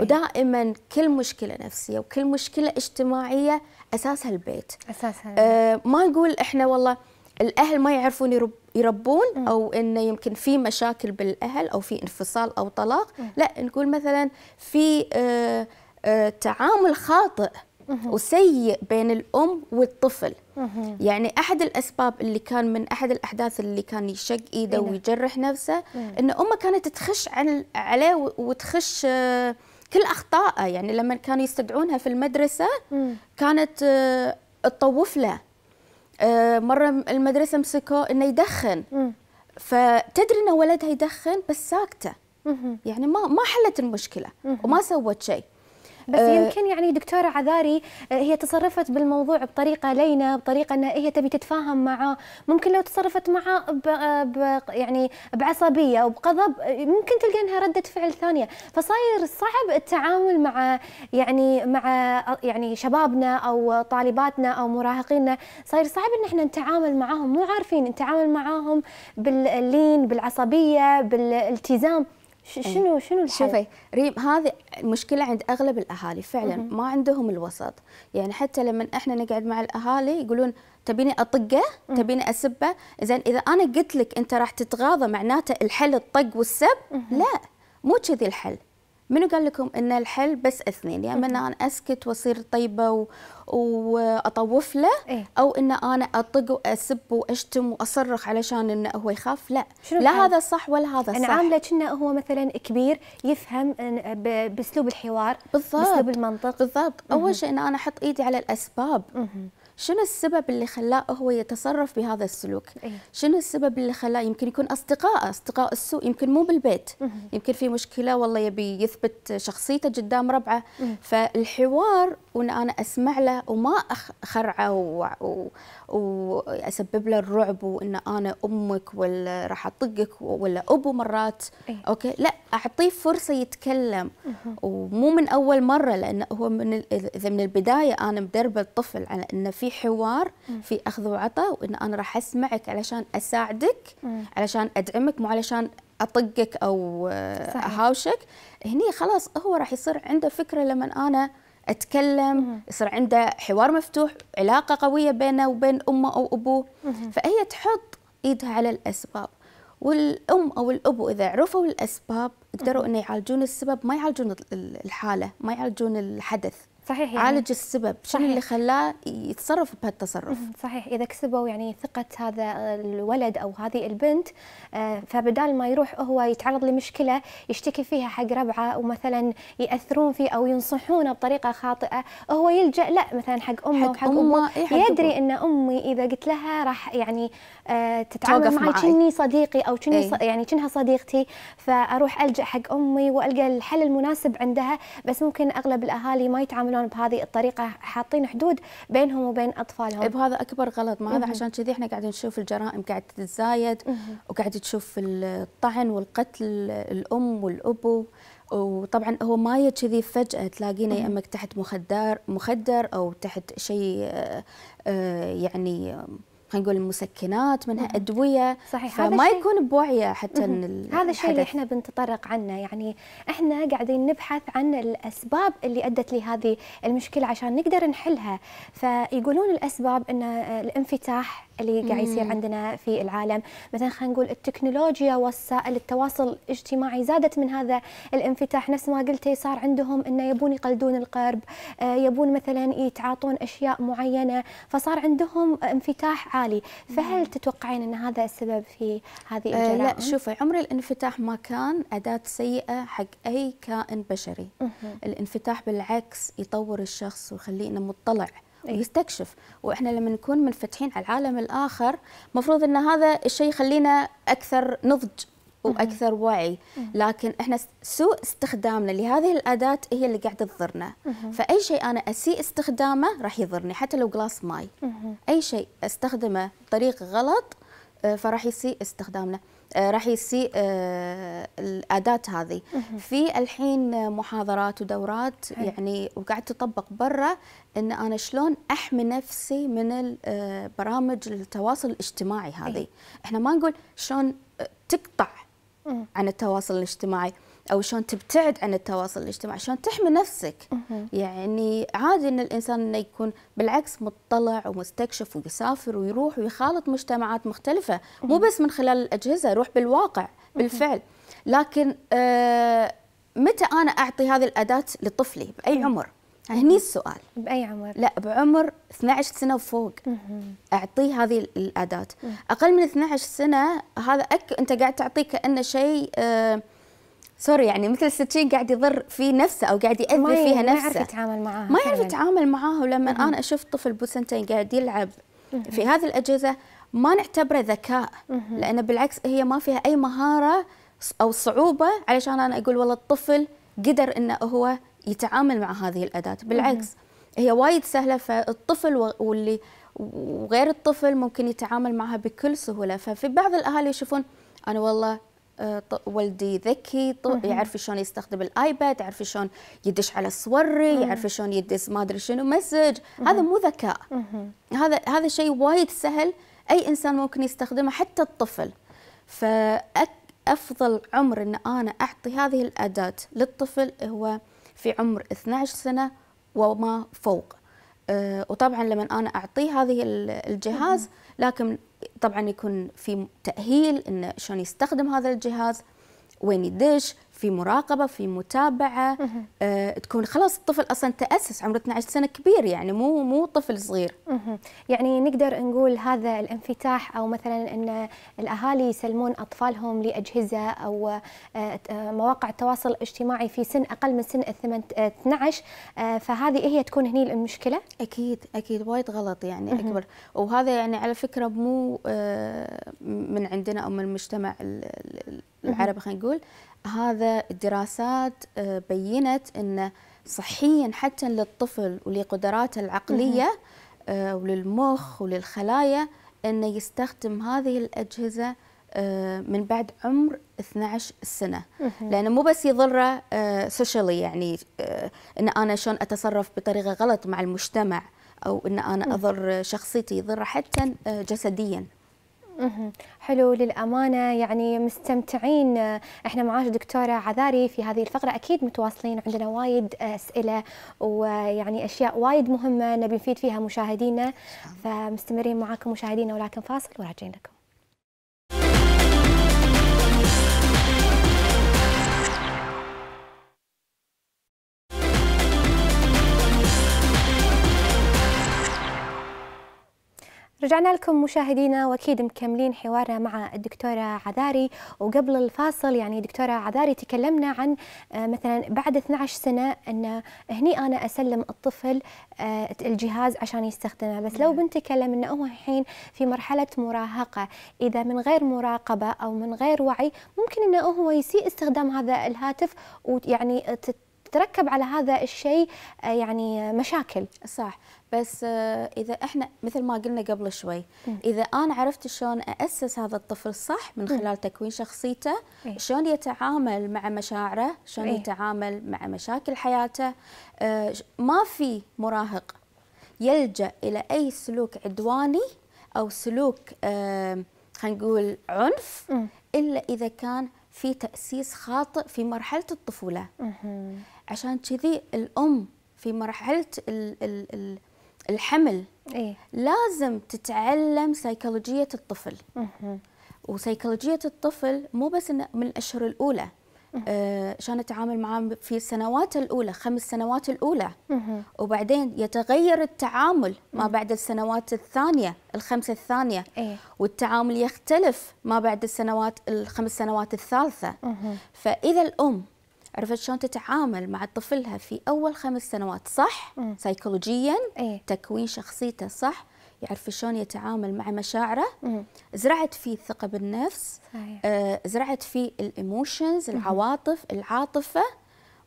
ودائما كل مشكله نفسيه وكل مشكله اجتماعيه اساسها البيت اساسها آه ما نقول احنا والله الله الاهل ما يعرفون يرب يربون او انه يمكن في مشاكل بالاهل او في انفصال او طلاق لا نقول مثلا في آه، آه، تعامل خاطئ وسيء بين الام والطفل يعني احد الاسباب اللي كان من احد الاحداث اللي كان يشق ايده إيه. ويجرح نفسه ان امه كانت تخش عن عليه وتخش آه، كل اخطائه يعني لما كانوا يستدعونها في المدرسه كانت تطوف له آه، مره المدرسه مسكه انه يدخن فتدري ان ولدها يدخن بس ساكته يعني ما ما حلت المشكله وما سوت شيء بس آه يمكن يعني دكتوره عذاري آه، هي تصرفت بالموضوع بطريقه لينه بطريقه ان هي تبي تتفاهم معه ممكن لو تصرفت معه ب آه، ب يعني بعصبيه وبغضب ممكن تلقى انها رده فعل ثانيه فصاير صعب التعامل مع يعني مع يعني شبابنا او طالباتنا او مراهقينا صاير صعب ان احنا نتعامل معاهم مو عارفين نتعامل معاهم باللين بالعصبيه بالالتزام إيه. شنو شنو الحل؟ شوفي ريم هذه مشكله عند اغلب الاهالي فعلا ما عندهم الوسط يعني حتى لما احنا نقعد مع الاهالي يقولون تبيني اطقه تبيني اسبه اذا اذا انا قلت لك انت راح تتغاضى معناته الحل الطق والسب لا مو كذي الحل منو قال لكم ان الحل بس اثنين يا يعني اما انا اسكت واصير طيبه و... واطوف له إيه؟ او ان انا اطق واسب واشتم واصرخ علشان انه هو يخاف لا شنو لا هذا صح ولا هذا صح انا عامله كنا هو مثلا كبير يفهم باسلوب الحوار بالضبط باسلوب المنطق بالضبط اول شيء ان انا احط ايدي على الاسباب شنو السبب اللي خلاه هو يتصرف بهذا السلوك إيه. شنو السبب اللي خلاه يمكن يكون اصدقائه اصدقاء السوء يمكن مو بالبيت يمكن في مشكله والله يبي يثبت شخصيته قدام ربعه فالحوار وان انا اسمع له وما اخرعه واسبب له الرعب وان انا امك ولا راح اطقك ولا ابو مرات إيه؟ اوكي لا اعطيه فرصه يتكلم ومو من اول مره لانه هو من اذا من البدايه انا مدربه الطفل على انه في في حوار في اخذ وعطاء وان انا راح اسمعك علشان اساعدك علشان ادعمك مو علشان اطقك او آه، اهاوشك هني خلاص هو راح يصير عنده فكره لما انا اتكلم مم. يصير عنده حوار مفتوح علاقه قويه بينه وبين امه او ابوه مم. فهي تحط ايدها على الاسباب والام او الابو اذا عرفوا الاسباب قدروا انه يعالجون السبب ما يعالجون الحاله ما يعالجون الحدث صحيح يعني عالج السبب شنو اللي خلاه يتصرف بهالتصرف صحيح اذا كسبوا يعني ثقه هذا الولد او هذه البنت آه، فبدال ما يروح هو يتعرض لمشكله يشتكي فيها حق ربعه ومثلا ياثرون فيه او ينصحونه بطريقه خاطئه هو يلجا لا مثلا حق امه حق, حق امه إيه حق يدري ان امي اذا قلت لها راح يعني آه، تتعامل معي كني صديقي او كني ايه؟ يعني كنها صديقتي فاروح الجا حق امي والقى الحل المناسب عندها بس ممكن اغلب الاهالي ما يتعاملون يتعاملون بهذه الطريقه حاطين حدود بينهم وبين اطفالهم إيه، هذا اكبر غلط ما هذا عشان كذي احنا قاعدين نشوف الجرائم قاعده تتزايد وقاعد تشوف الطعن والقتل الام والابو وطبعا هو ما يجي فجاه تلاقينا يا اما تحت مخدر مخدر او تحت شيء آه، آه، يعني خلينا نقول المسكنات منها مم. ادويه صحيح فما هذا يكون بوعيه حتى ان هذا الشيء اللي احنا بنتطرق عنه يعني احنا قاعدين نبحث عن الاسباب اللي ادت لهذه المشكله عشان نقدر نحلها فيقولون الاسباب ان الانفتاح اللي قاعد يصير عندنا في العالم مثلا خلينا نقول التكنولوجيا وسائل التواصل الاجتماعي زادت من هذا الانفتاح نفس ما قلتي صار عندهم انه يبون يقلدون القرب آه، يبون مثلا يتعاطون اشياء معينه فصار عندهم انفتاح عالي فهل تتوقعين ان هذا السبب في هذه آه، الجرائم لا شوفي عمر الانفتاح ما كان اداه سيئه حق اي كائن بشري الانفتاح بالعكس يطور الشخص ويخليه انه مطلع يستكشف واحنا لما نكون منفتحين على العالم الاخر مفروض ان هذا الشيء يخلينا اكثر نضج واكثر وعي لكن احنا سوء استخدامنا لهذه الاداه هي اللي قاعده تضرنا فاي شيء انا اسيء استخدامه راح يضرني حتى لو جلاس ماي اي شيء استخدمه بطريقه غلط آه، فراح يسيء استخدامنا آه، راح يسيء آه، الاداه هذه في الحين محاضرات ودورات يعني وقاعد تطبق برا ان انا شلون احمي نفسي من آه، برامج التواصل الاجتماعي هذه إيه. احنا ما نقول شلون تقطع عن التواصل الاجتماعي او شلون تبتعد عن التواصل الاجتماعي شلون تحمي نفسك يعني عادي ان الانسان انه يكون بالعكس مطلع ومستكشف ويسافر ويروح ويخالط مجتمعات مختلفه مو بس من خلال الاجهزه يروح بالواقع بالفعل لكن آه، متى انا اعطي هذه الاداه لطفلي باي عمر هني السؤال باي عمر لا بعمر 12 سنه وفوق اعطيه هذه الاداه اقل من 12 سنه هذا أك... انت قاعد تعطيه كانه شيء آه سوري يعني مثل السكين قاعد يضر في نفسه او قاعد ياذي فيها نفسه ما يعرف يتعامل معاها ما يعرف يتعامل معاها ولما مم. انا اشوف طفل بسنتين قاعد يلعب مم. في هذه الاجهزه ما نعتبره ذكاء لانه بالعكس هي ما فيها اي مهاره او صعوبه علشان انا اقول والله الطفل قدر انه هو يتعامل مع هذه الاداه بالعكس هي وايد سهله فالطفل واللي وغير الطفل ممكن يتعامل معها بكل سهوله ففي بعض الاهالي يشوفون انا والله آه، ولدي ذكي يعرف شلون يستخدم الايباد يعرف شلون يدش على صوري يعرف شلون يدس ما ادري شنو مسج هذا مو ذكاء هذا هذا شيء وايد سهل اي انسان ممكن يستخدمه حتى الطفل فافضل عمر ان انا اعطي هذه الاداه للطفل هو في عمر 12 سنه وما فوق آه، وطبعا لما انا اعطيه هذه الجهاز لكن طبعا يكون في تاهيل انه شلون يستخدم هذا الجهاز وين يدش في مراقبه في متابعه آه تكون خلاص الطفل اصلا تاسس عمره 12 سنه كبير يعني مو مو طفل صغير يعني نقدر نقول هذا الانفتاح او مثلا ان الاهالي يسلمون اطفالهم لاجهزه او آه، آه، مواقع التواصل الاجتماعي في سن اقل من سن 12 آه، فهذه هي تكون هني المشكله اكيد اكيد وايد غلط يعني اكبر وهذا يعني على فكره مو من عندنا او من المجتمع العربي خلينا نقول هذا الدراسات آه، بينت أن صحيا حتى للطفل ولقدراته العقلية آه، وللمخ وللخلايا أنه يستخدم هذه الأجهزة آه، من بعد عمر 12 سنه لانه مو بس يضره سوشيالي يعني ان انا شلون اتصرف بطريقه غلط مع المجتمع او ان انا اضر شخصيتي يضره حتى جسديا حلو للأمانة يعني مستمتعين احنا معاش دكتورة عذاري في هذه الفقرة أكيد متواصلين عندنا وايد أسئلة ويعني أشياء وايد مهمة نبي نفيد فيها مشاهدينا فمستمرين معاكم مشاهدينا ولكن فاصل وراجعين لكم رجعنا لكم مشاهدينا واكيد مكملين حوارنا مع الدكتوره عذاري وقبل الفاصل يعني دكتوره عذاري تكلمنا عن آه، مثلا بعد 12 سنه ان هني انا اسلم الطفل آه، الجهاز عشان يستخدمه بس لو نعم. بنتكلم انه هو الحين في مرحله مراهقه اذا من غير مراقبه او من غير وعي ممكن انه هو يسيء استخدام هذا الهاتف ويعني تتركب على هذا الشيء آه، يعني مشاكل صح بس آه، اذا احنا مثل ما قلنا قبل شوي اذا انا عرفت شلون اسس هذا الطفل صح من خلال تكوين شخصيته إيه. شلون يتعامل مع مشاعره شلون إيه. يتعامل مع مشاكل حياته آه، ما في مراهق يلجا الى اي سلوك عدواني او سلوك خلينا نقول عنف الا اذا كان في تاسيس خاطئ في مرحله الطفوله عشان كذي الام في مرحله الـ الـ الـ الحمل إيه؟ لازم تتعلم سيكولوجيه الطفل وسيكولوجيه الطفل مو بس من الاشهر الاولى آه، عشان آه اتعامل معاه في السنوات الاولى خمس سنوات الاولى وبعدين يتغير التعامل ما بعد السنوات الثانيه الخمسه الثانيه إيه. والتعامل يختلف ما بعد السنوات الخمس سنوات الثالثه فاذا الام عرفت شلون تتعامل مع طفلها في اول خمس سنوات صح م. سيكولوجيا ايه؟ تكوين شخصيته صح يعرف شلون يتعامل مع مشاعره م. زرعت فيه الثقه بالنفس صحيح. آه زرعت فيه الايموشنز العواطف العاطفه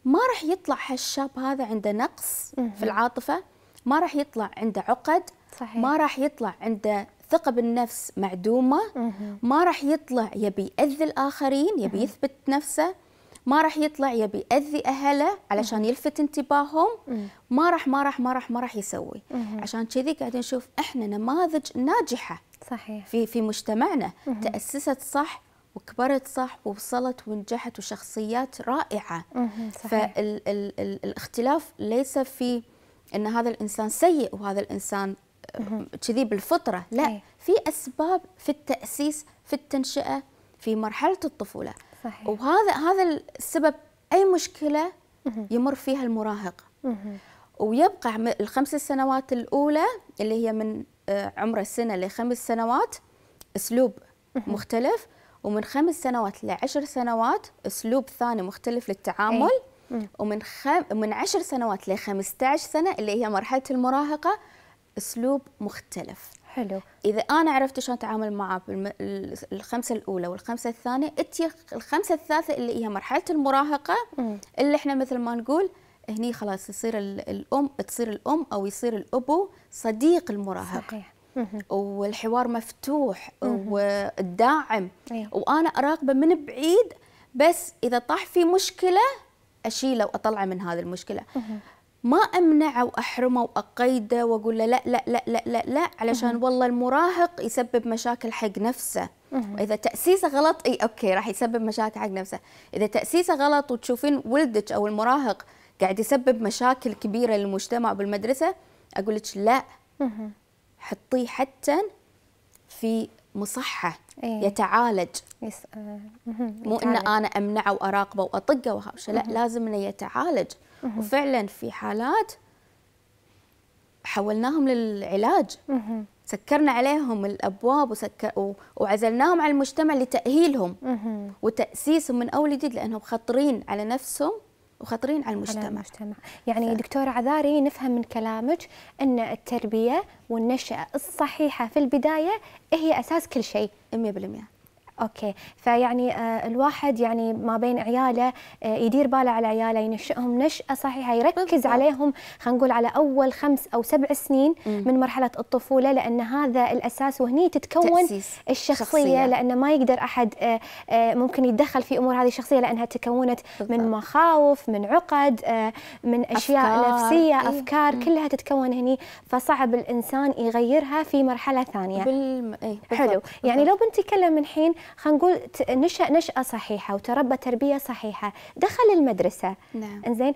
ما راح يطلع هالشاب هذا عنده نقص م. في العاطفه ما راح يطلع عنده عقد صحيح. ما راح يطلع عنده ثقة بالنفس معدومة ما راح يطلع يبي يأذي الآخرين يبي يثبت نفسه ما راح يطلع يبي ياذي اهله علشان يلفت انتباههم ما راح ما راح ما راح ما راح يسوي عشان كذي قاعدين نشوف احنا نماذج ناجحه صحيح في في مجتمعنا تاسست صح وكبرت صح ووصلت ونجحت وشخصيات رائعه فالاختلاف ليس في ان هذا الانسان سيء وهذا الانسان آه، كذي بالفطره لا في اسباب في التاسيس في التنشئه في مرحله الطفوله صحيح. وهذا هذا السبب اي مشكله يمر فيها المراهق ويبقى الخمس سنوات الاولى اللي هي من آه، عمر السنه لخمس سنوات اسلوب مختلف ومن خمس سنوات لعشر سنوات اسلوب ثاني مختلف للتعامل ومن خم... من عشر سنوات ل 15 سنه اللي هي مرحله المراهقه اسلوب مختلف حلو اذا انا عرفت شلون اتعامل معه بالخمسه الاولى والخمسه الثانيه اتي الخمسه الثالثه اللي هي مرحله المراهقه اللي احنا مثل ما نقول هني خلاص يصير الام تصير الام او يصير الابو صديق المراهق صحيح. والحوار مفتوح والداعم إيه. وانا اراقبه من بعيد بس اذا طاح في مشكله اشيله واطلعه من هذه المشكله ما امنعه واحرمه واقيده واقول له لا لا لا لا لا لا علشان والله المراهق يسبب مشاكل حق نفسه واذا تاسيسه غلط اي اوكي راح يسبب مشاكل حق نفسه اذا تاسيسه غلط وتشوفين ولدك او المراهق قاعد يسبب مشاكل كبيره للمجتمع بالمدرسه اقول لك لا حطيه حتى في مصحح إيه؟ يتعالج آه... مو ان انا امنعه واراقبه واطقه وهاوشه لا لازم انه يتعالج وفعلا في حالات حولناهم للعلاج سكرنا عليهم الابواب وسكر وعزلناهم على المجتمع لتاهيلهم وتاسيسهم من اول جديد لانهم خطرين على نفسهم وخطرين على المجتمع, على المجتمع. يعني ف... دكتورة عذاري نفهم من كلامك أن التربية والنشأة الصحيحة في البداية هي أساس كل شيء 100% اوكي فيعني آه، الواحد يعني ما بين عياله آه، يدير باله على عياله ينشئهم نشأه صحيحه يركز بالضبط. عليهم خلينا نقول على اول خمس او سبع سنين مم. من مرحله الطفوله لان هذا الاساس وهني تتكون تأسيس. الشخصيه شخصية. لان ما يقدر احد آه، ممكن يتدخل في امور هذه الشخصيه لانها تكونت بالضبط. من مخاوف من عقد من اشياء أفكار. نفسيه أيه. افكار مم. كلها تتكون هني فصعب الانسان يغيرها في مرحله ثانيه بالم... أيه. بالضبط. حلو يعني لو بنتكلم من حين خلينا نقول نشأ نشأة صحيحة وتربى تربية صحيحة دخل المدرسة نعم. انزين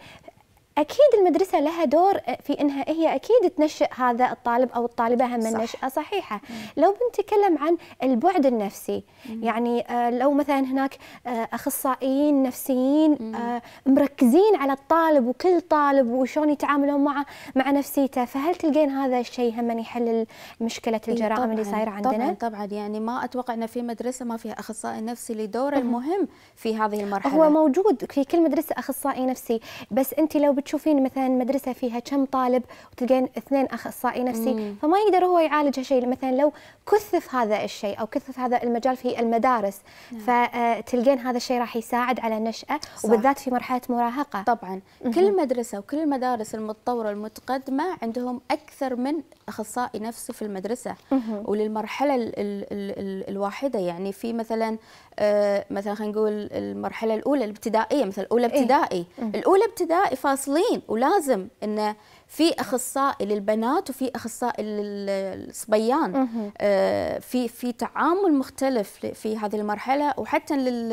اكيد المدرسه لها دور في انها هي اكيد تنشئ هذا الطالب او الطالبه هم صح. النشاه صحيحه مم. لو بنتكلم عن البعد النفسي مم. يعني آه، لو مثلا هناك آه، اخصائيين نفسيين مم. آه، مركزين على الطالب وكل طالب وشلون يتعاملون مع مع نفسيته فهل تلقين هذا الشيء هم يحل مشكله الجرائم اللي صايره عندنا طبعا طبعا يعني ما اتوقع ان في مدرسه ما فيها اخصائي نفسي لدوره المهم في هذه المرحله هو موجود في كل مدرسه اخصائي نفسي بس انت لو بتشوفين مثلا مدرسه فيها كم طالب وتلقين اثنين اخصائي نفسي مم. فما يقدر هو يعالج هالشيء مثلا لو كثف هذا الشيء او كثف هذا المجال في المدارس نعم. فتلقين آه، هذا الشيء راح يساعد على النشاه صح. وبالذات في مرحله مراهقه طبعا مم. كل مدرسه وكل المدارس المتطوره المتقدمه عندهم اكثر من اخصائي نفسي في المدرسه مم. وللمرحله الـ الـ الـ الواحده يعني في مثلا آه، مثلا خلينا نقول المرحله الاولى الابتدائيه مثلا اولى إيه. ابتدائي إيه؟ الاولى ابتدائي فاصل متواصلين ولازم ان في اخصائي للبنات وفي اخصائي للصبيان آه في في تعامل مختلف في هذه المرحله وحتى لل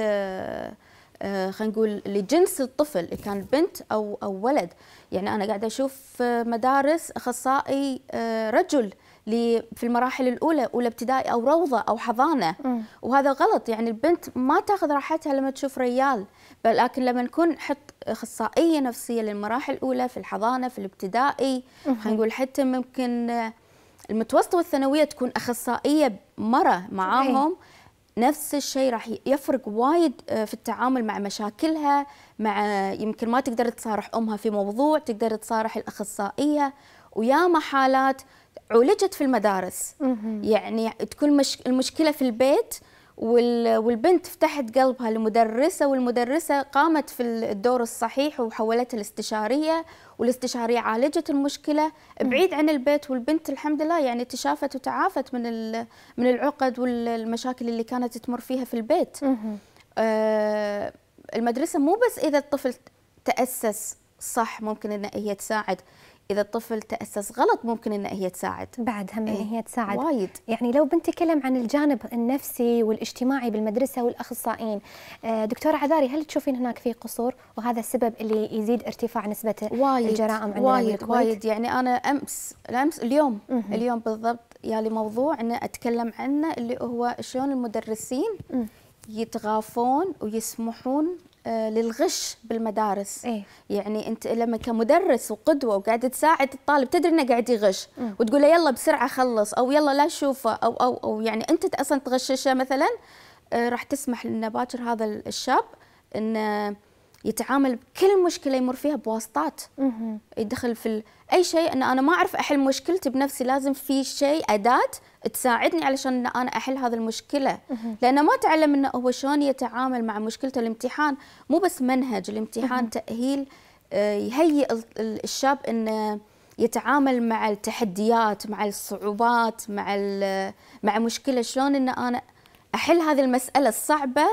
آه، خلينا نقول لجنس الطفل اذا كان بنت او او ولد يعني انا قاعده اشوف آه، مدارس اخصائي آه، رجل في المراحل الاولى اولى ابتدائي او روضه او حضانه وهذا غلط يعني البنت ما تاخذ راحتها لما تشوف ريال لكن لما نكون نحط اخصائيه نفسيه للمراحل الاولى في الحضانه في الابتدائي خلينا نقول حتى ممكن المتوسطه والثانويه تكون اخصائيه مره معاهم نفس الشيء راح يفرق وايد آه، في التعامل مع مشاكلها مع يمكن ما تقدر تصارح امها في موضوع تقدر تصارح الاخصائيه وياما حالات عولجت في المدارس يعني تكون المشكله في البيت والبنت فتحت قلبها للمدرسه والمدرسة قامت في الدور الصحيح وحولتها الاستشارية والاستشارية عالجت المشكلة بعيد عن البيت والبنت الحمد لله يعني تشافت وتعافت من من العقد والمشاكل اللي كانت تمر فيها في البيت آه، المدرسة مو بس إذا الطفل تأسس صح ممكن أن هي تساعد اذا الطفل تاسس غلط ممكن ان هي تساعد بعد هم إيه؟ ان هي تساعد وايد يعني لو بنتكلم عن الجانب النفسي والاجتماعي بالمدرسه والاخصائيين آه، دكتوره عذاري هل تشوفين هناك في قصور وهذا السبب اللي يزيد ارتفاع نسبه وايد الجرائم عندنا وايد وايد يعني انا امس امس اليوم مه. اليوم بالضبط يعني موضوع ان اتكلم عنه اللي هو شلون المدرسين مه. يتغافون ويسمحون آه، للغش بالمدارس إيه؟ يعني انت لما كمدرس وقدوه وقاعد تساعد الطالب تدري انه قاعد يغش وتقول له يلا بسرعه خلص او يلا لا شوفه او او او يعني انت اصلا تغششه مثلا آه، راح تسمح لنا باكر هذا الشاب انه آه، يتعامل بكل مشكله يمر فيها بواسطات مم. يدخل في اي شيء ان انا ما اعرف احل مشكلتي بنفسي لازم في شيء اداه تساعدني علشان انا احل هذا المشكله لانه ما تعلم انه هو شلون يتعامل مع مشكلته الامتحان مو بس منهج الامتحان تاهيل آه، يهيئ الشاب انه يتعامل مع التحديات مع الصعوبات مع مع مشكله شلون ان انا احل هذه المساله الصعبه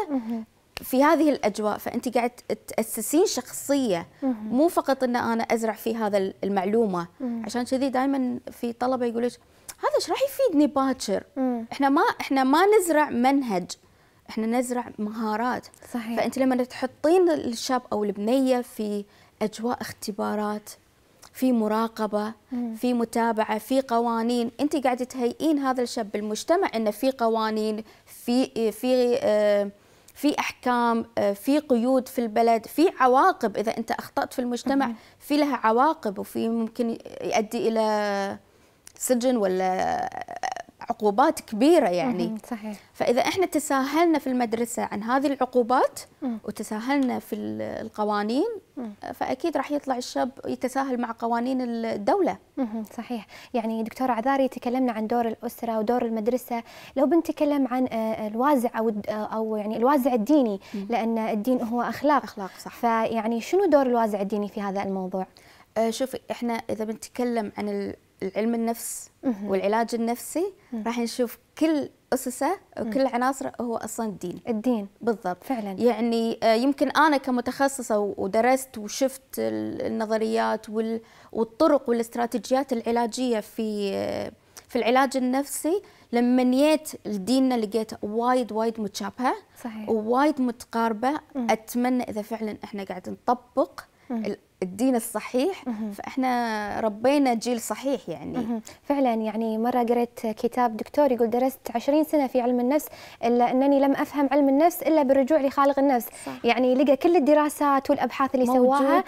في هذه الاجواء فانت قاعد تاسسين شخصيه مو فقط ان انا ازرع في هذا المعلومه عشان كذي دائما في طلبه يقول لك هذا ايش راح يفيدني باكر احنا ما احنا ما نزرع منهج احنا نزرع مهارات صحيح فانت لما تحطين الشاب او البنيه في اجواء اختبارات في مراقبه مم. في متابعه في قوانين انت قاعده تهيئين هذا الشاب بالمجتمع انه في قوانين في في آه في احكام آه، في قيود في البلد في عواقب اذا انت اخطات في المجتمع في لها عواقب وفي ممكن يؤدي الى سجن ولا عقوبات كبيره يعني صحيح فاذا احنا تساهلنا في المدرسه عن هذه العقوبات وتساهلنا في القوانين فاكيد راح يطلع الشاب يتساهل مع قوانين الدوله صحيح يعني دكتور عذاري تكلمنا عن دور الاسره ودور المدرسه لو بنتكلم عن آه، الوازع او آه، او يعني الوازع الديني لان الدين هو اخلاق اخلاق صح فيعني شنو دور الوازع الديني في هذا الموضوع آه، شوفي احنا اذا بنتكلم عن علم النفس والعلاج النفسي راح نشوف كل اسسه وكل عناصره هو اصلا الدين الدين بالضبط فعلا يعني آه، يمكن انا كمتخصصه ودرست وشفت النظريات والطرق والاستراتيجيات العلاجيه في آه، في العلاج النفسي لما نيت لديننا لقيت وايد وايد متشابهه صحيح ووايد متقاربه اتمنى اذا فعلا احنا قاعد نطبق الدين الصحيح فاحنا ربينا جيل صحيح يعني فعلا يعني مره قرأت كتاب دكتور يقول درست 20 سنه في علم النفس الا انني لم افهم علم النفس الا بالرجوع لخالق النفس صح. يعني لقى كل الدراسات والابحاث اللي سواها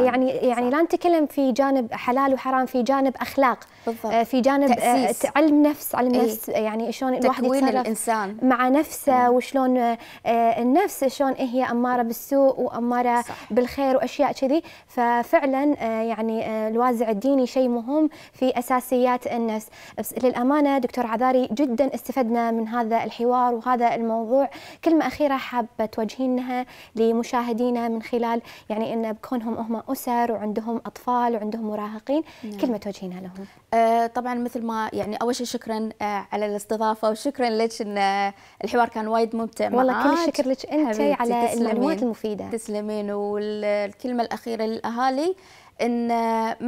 يعني يعني صح. لا نتكلم في جانب حلال وحرام في جانب اخلاق بالضبط. آه، في جانب آه، تأسيس. علم نفس علم أي. نفس آه، يعني شلون الواحد تكوين الانسان مع نفسه وشلون النفس شلون إيه هي اماره بالسوء واماره صح. بالخير واشياء كذي ففعلا آه، يعني آه، الوازع الديني شيء مهم في اساسيات النفس بس للامانه دكتور عذاري جدا استفدنا من هذا الحوار وهذا الموضوع كلمه اخيره حابه توجهينها لمشاهدينا من خلال يعني ان بكونهم هم اسر وعندهم اطفال وعندهم مراهقين نعم. كلمه توجهينها لهم آه طبعا مثل ما يعني اول شيء شكرا آه على الاستضافه وشكرا لك ان آه الحوار كان وايد ممتع والله معاك. كل الشكر لك انت على المعلومات المفيده تسلمين والكلمه الاخيره نذكر للاهالي ان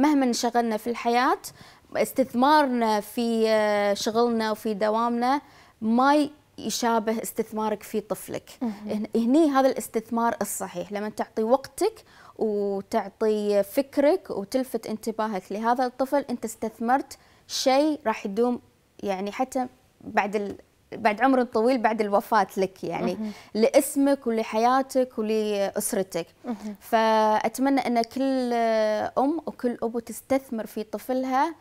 مهما انشغلنا في الحياه استثمارنا في آه، شغلنا وفي دوامنا ما يشابه استثمارك في طفلك هني هذا الاستثمار الصحيح لما تعطي وقتك وتعطي فكرك وتلفت انتباهك لهذا الطفل انت استثمرت شيء راح يدوم يعني حتى بعد بعد عمر طويل بعد الوفاة لك يعني لاسمك ولحياتك ولأسرتك فأتمنى أن كل أم وكل أبو تستثمر في طفلها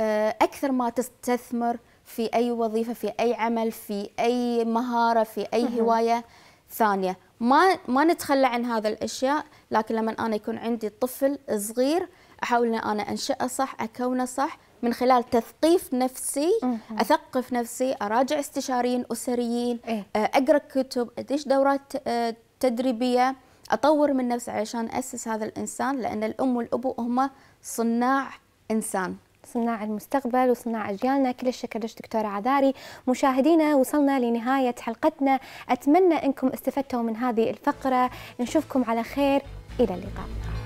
آه، أكثر ما تستثمر في أي وظيفة في أي عمل في أي مهارة في أي هواية ثانية ما ما نتخلى عن هذا الأشياء لكن لما أنا يكون عندي طفل صغير أحاول أن أنا أنشأه صح أكونه صح من خلال تثقيف نفسي مم. اثقف نفسي اراجع استشاريين اسريين إيه؟ آه، اقرا كتب ادش دورات آه، تدريبيه اطور من نفسي علشان اسس هذا الانسان لان الام والابو هم صناع انسان صناع المستقبل وصناع أجيالنا كل الشكر لك دكتورة عذاري مشاهدينا وصلنا لنهاية حلقتنا أتمنى أنكم استفدتوا من هذه الفقرة نشوفكم على خير إلى اللقاء